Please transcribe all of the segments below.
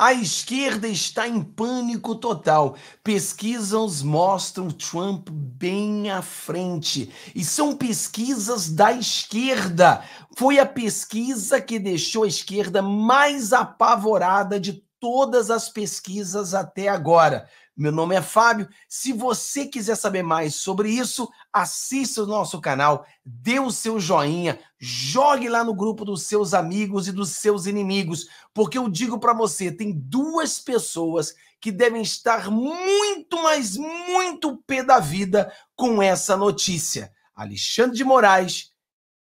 A esquerda está em pânico total. Pesquisas mostram Trump bem à frente. E são pesquisas da esquerda. Foi a pesquisa que deixou a esquerda mais apavorada de todas as pesquisas até agora. Meu nome é Fábio. Se você quiser saber mais sobre isso, assista o nosso canal, dê o seu joinha, jogue lá no grupo dos seus amigos e dos seus inimigos, porque eu digo para você, tem duas pessoas que devem estar muito, mas muito pé da vida com essa notícia: Alexandre de Moraes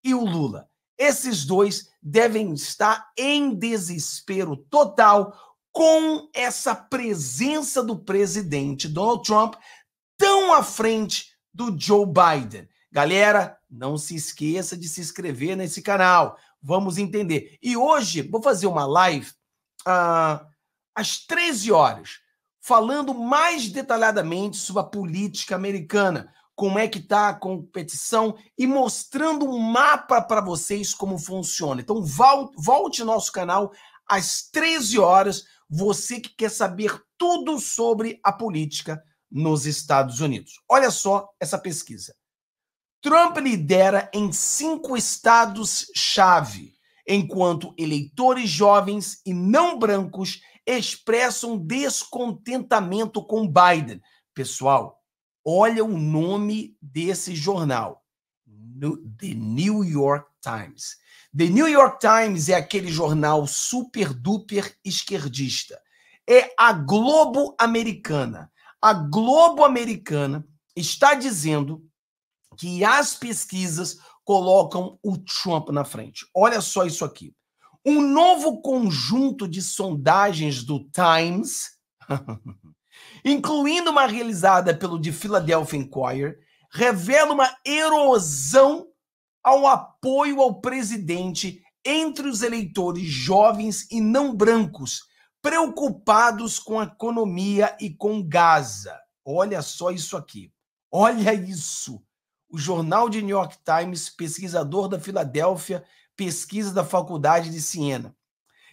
e o Lula. Esses dois devem estar em desespero total com essa presença do presidente Donald Trump tão à frente do Joe Biden. Galera, não se esqueça de se inscrever nesse canal. Vamos entender. E hoje vou fazer uma live ah, às 13 horas, falando mais detalhadamente sobre a política americana, como é que está a competição e mostrando um mapa para vocês como funciona. Então volte ao nosso canal às 13 horas você que quer saber tudo sobre a política nos Estados Unidos. Olha só essa pesquisa. Trump lidera em cinco estados-chave, enquanto eleitores jovens e não brancos expressam descontentamento com Biden. Pessoal, olha o nome desse jornal: The New York Times. The New York Times é aquele jornal super duper esquerdista. É a Globo americana. A Globo americana está dizendo que as pesquisas colocam o Trump na frente. Olha só isso aqui. Um novo conjunto de sondagens do Times, incluindo uma realizada pelo The Philadelphia Inquirer, revela uma erosão ao apoio ao presidente entre os eleitores jovens e não brancos, preocupados com a economia e com Gaza. Olha só isso aqui. Olha isso. O jornal de New York Times, pesquisador da Filadélfia, pesquisa da Faculdade de Siena.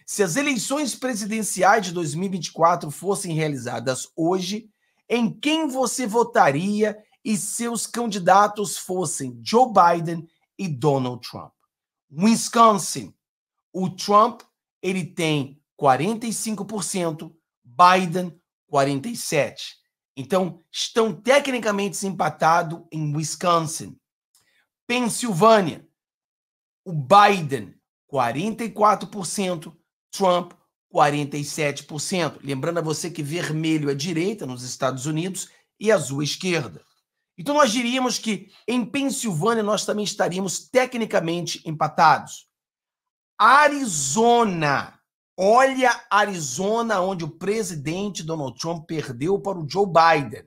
Se as eleições presidenciais de 2024 fossem realizadas hoje, em quem você votaria e seus candidatos fossem Joe Biden e Donald Trump. Wisconsin, o Trump ele tem 45%, Biden 47. Então, estão tecnicamente empatados em Wisconsin. Pensilvânia, o Biden 44%, Trump 47%. Lembrando a você que vermelho é direita nos Estados Unidos e azul é esquerda. Então nós diríamos que em Pensilvânia nós também estaríamos tecnicamente empatados. Arizona. Olha Arizona, onde o presidente Donald Trump perdeu para o Joe Biden.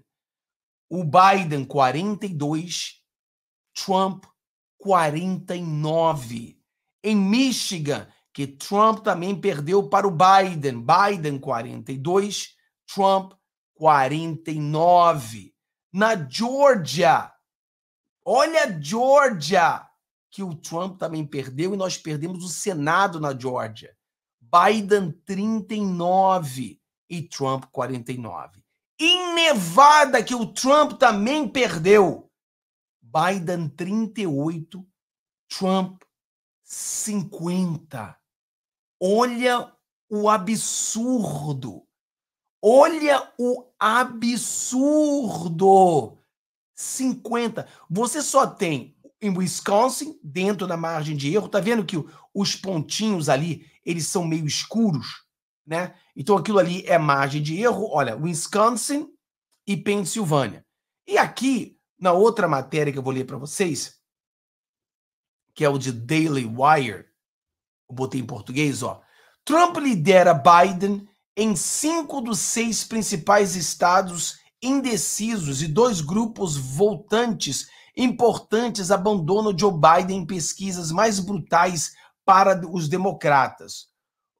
O Biden 42, Trump 49. Em Michigan, que Trump também perdeu para o Biden. Biden 42, Trump 49 na Geórgia. Olha a Geórgia, que o Trump também perdeu e nós perdemos o Senado na Geórgia. Biden 39 e Trump 49. Em Nevada, que o Trump também perdeu. Biden 38, Trump 50. Olha o absurdo Olha o absurdo! 50. Você só tem em Wisconsin, dentro da margem de erro, tá vendo que os pontinhos ali, eles são meio escuros, né? Então aquilo ali é margem de erro, olha, Wisconsin e Pensilvânia. E aqui, na outra matéria que eu vou ler para vocês, que é o de Daily Wire, eu botei em português, ó. Trump lidera Biden em cinco dos seis principais estados indecisos e dois grupos voltantes importantes abandonam Joe Biden em pesquisas mais brutais para os democratas.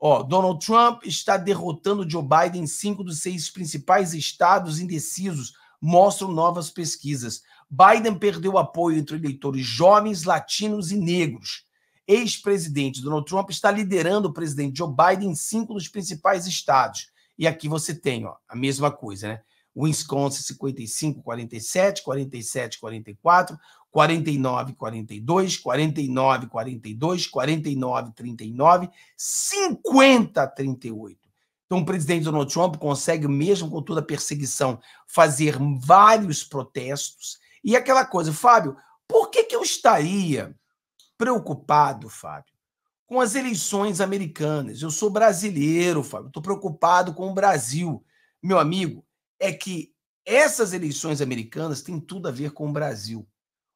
Ó, Donald Trump está derrotando Joe Biden em cinco dos seis principais estados indecisos, mostram novas pesquisas. Biden perdeu apoio entre eleitores jovens, latinos e negros ex-presidente Donald Trump está liderando o presidente Joe Biden em cinco dos principais estados. E aqui você tem ó, a mesma coisa, né? Wisconsin 55, 47, 47, 44, 49, 42, 49, 42, 49, 39, 50, 38. Então, o presidente Donald Trump consegue, mesmo com toda a perseguição, fazer vários protestos. E aquela coisa, Fábio, por que, que eu estaria preocupado, Fábio, com as eleições americanas. Eu sou brasileiro, Fábio, estou preocupado com o Brasil. Meu amigo, é que essas eleições americanas têm tudo a ver com o Brasil.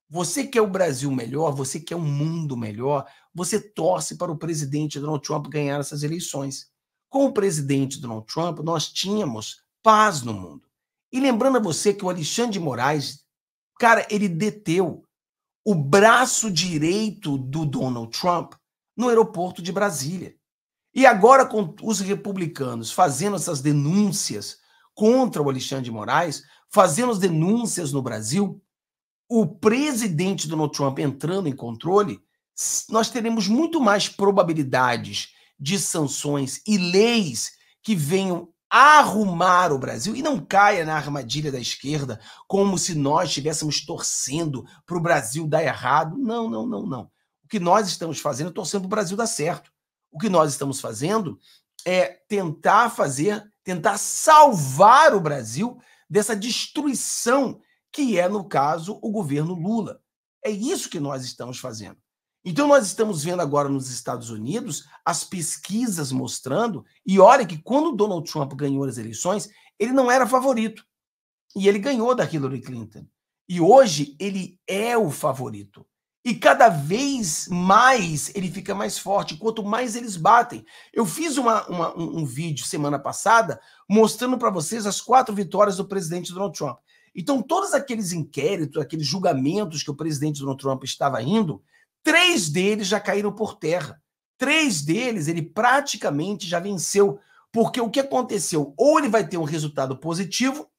Você quer o Brasil melhor, você quer um mundo melhor, você torce para o presidente Donald Trump ganhar essas eleições. Com o presidente Donald Trump, nós tínhamos paz no mundo. E lembrando a você que o Alexandre de Moraes, cara, ele deteu o braço direito do Donald Trump no aeroporto de Brasília. E agora, com os republicanos fazendo essas denúncias contra o Alexandre de Moraes, fazendo as denúncias no Brasil, o presidente Donald Trump entrando em controle, nós teremos muito mais probabilidades de sanções e leis que venham arrumar o Brasil e não caia na armadilha da esquerda como se nós estivéssemos torcendo para o Brasil dar errado. Não, não, não, não. O que nós estamos fazendo é torcendo para o Brasil dar certo. O que nós estamos fazendo é tentar fazer, tentar salvar o Brasil dessa destruição que é, no caso, o governo Lula. É isso que nós estamos fazendo. Então, nós estamos vendo agora nos Estados Unidos as pesquisas mostrando, e olha que quando Donald Trump ganhou as eleições, ele não era favorito. E ele ganhou da Hillary Clinton. E hoje ele é o favorito. E cada vez mais ele fica mais forte, quanto mais eles batem. Eu fiz uma, uma, um, um vídeo semana passada mostrando para vocês as quatro vitórias do presidente Donald Trump. Então, todos aqueles inquéritos, aqueles julgamentos que o presidente Donald Trump estava indo, Três deles já caíram por terra. Três deles ele praticamente já venceu. Porque o que aconteceu? Ou ele vai ter um resultado positivo,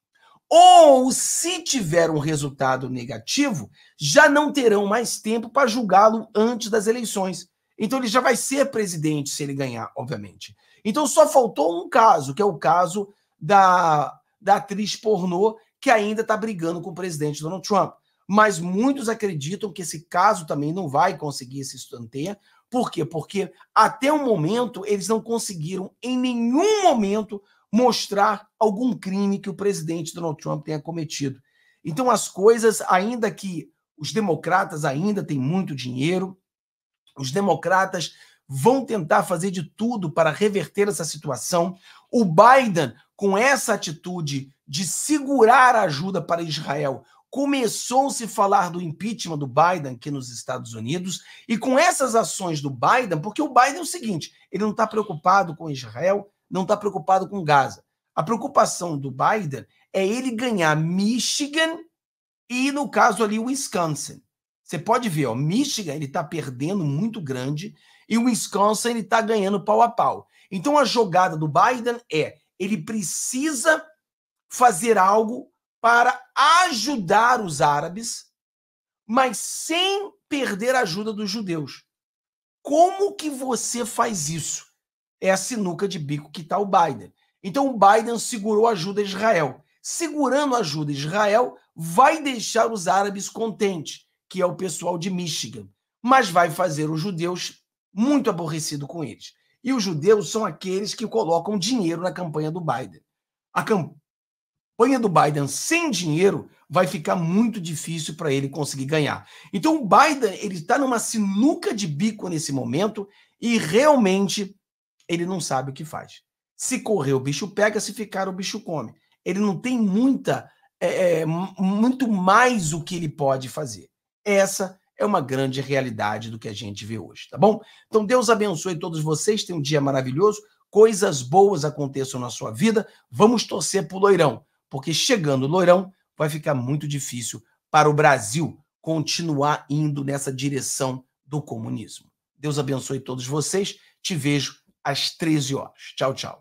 ou se tiver um resultado negativo, já não terão mais tempo para julgá-lo antes das eleições. Então ele já vai ser presidente se ele ganhar, obviamente. Então só faltou um caso, que é o caso da, da atriz pornô que ainda está brigando com o presidente Donald Trump mas muitos acreditam que esse caso também não vai conseguir se sustentar. Por quê? Porque até o momento eles não conseguiram em nenhum momento mostrar algum crime que o presidente Donald Trump tenha cometido. Então as coisas, ainda que os democratas ainda têm muito dinheiro, os democratas vão tentar fazer de tudo para reverter essa situação. O Biden, com essa atitude de segurar a ajuda para Israel, começou-se a falar do impeachment do Biden aqui nos Estados Unidos, e com essas ações do Biden, porque o Biden é o seguinte: ele não está preocupado com Israel, não está preocupado com Gaza. A preocupação do Biden é ele ganhar Michigan e, no caso ali, Wisconsin. Você pode ver, ó, Michigan ele está perdendo muito grande e o Wisconsin ele está ganhando pau a pau. Então a jogada do Biden é ele precisa fazer algo para ajudar os árabes, mas sem perder a ajuda dos judeus. Como que você faz isso? É a sinuca de bico que está o Biden. Então o Biden segurou a ajuda a Israel. Segurando a ajuda a Israel, vai deixar os árabes contentes, que é o pessoal de Michigan, mas vai fazer os judeus muito aborrecido com eles. E os judeus são aqueles que colocam dinheiro na campanha do Biden. A, camp campanha do Biden sem dinheiro vai ficar muito difícil para ele conseguir ganhar. Então o Biden ele está numa sinuca de bico nesse momento e realmente ele não sabe o que faz. Se correr o bicho pega, se ficar o bicho come. Ele não tem muita é, é muito mais o que ele pode fazer. Essa é uma grande realidade do que a gente vê hoje, tá bom? Então Deus abençoe todos vocês, tenham um dia maravilhoso, coisas boas aconteçam na sua vida. Vamos torcer pro loirão porque chegando o Loirão vai ficar muito difícil para o Brasil continuar indo nessa direção do comunismo. Deus abençoe todos vocês. Te vejo às 13 horas. Tchau, tchau.